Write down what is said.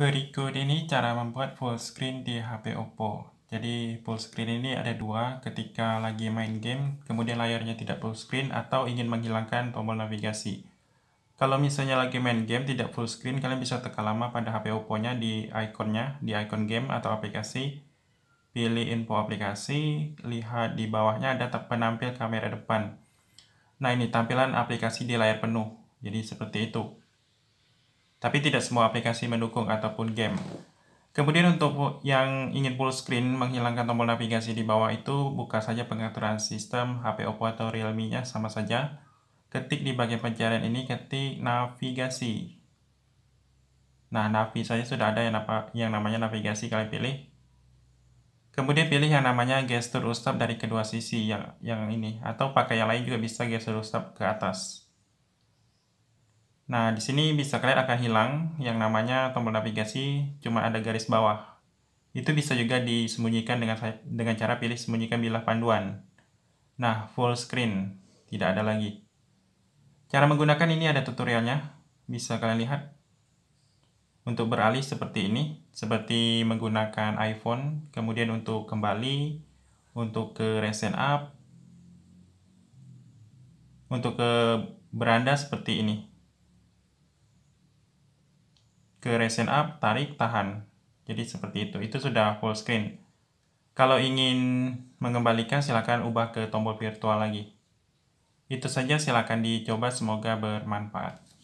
Berikut ini cara membuat full screen di HP Oppo. Jadi full screen ini ada dua, ketika lagi main game, kemudian layarnya tidak full screen atau ingin menghilangkan tombol navigasi. Kalau misalnya lagi main game tidak full screen, kalian bisa tekan lama pada HP Oppo-nya di ikonnya, di ikon game atau aplikasi. Pilih info aplikasi, lihat di bawahnya ada penampil kamera depan. Nah ini tampilan aplikasi di layar penuh, jadi seperti itu. Tapi tidak semua aplikasi mendukung ataupun game. Kemudian untuk yang ingin full screen menghilangkan tombol navigasi di bawah itu buka saja pengaturan sistem HP Oppo atau Realme-nya sama saja. Ketik di bagian pencarian ini ketik navigasi. Nah, navi saya sudah ada yang apa yang namanya navigasi kalian pilih. Kemudian pilih yang namanya gestur ustab dari kedua sisi yang yang ini atau pakai yang lain juga bisa gestur ustab ke atas. Nah, di sini bisa kalian akan hilang yang namanya tombol navigasi cuma ada garis bawah. Itu bisa juga disembunyikan dengan dengan cara pilih sembunyikan bilah panduan. Nah, full screen, tidak ada lagi. Cara menggunakan ini ada tutorialnya, bisa kalian lihat. Untuk beralih seperti ini, seperti menggunakan iPhone, kemudian untuk kembali, untuk ke reset up, untuk ke beranda seperti ini ke resin up, tarik, tahan. Jadi seperti itu. Itu sudah full screen. Kalau ingin mengembalikan silakan ubah ke tombol virtual lagi. Itu saja silakan dicoba semoga bermanfaat.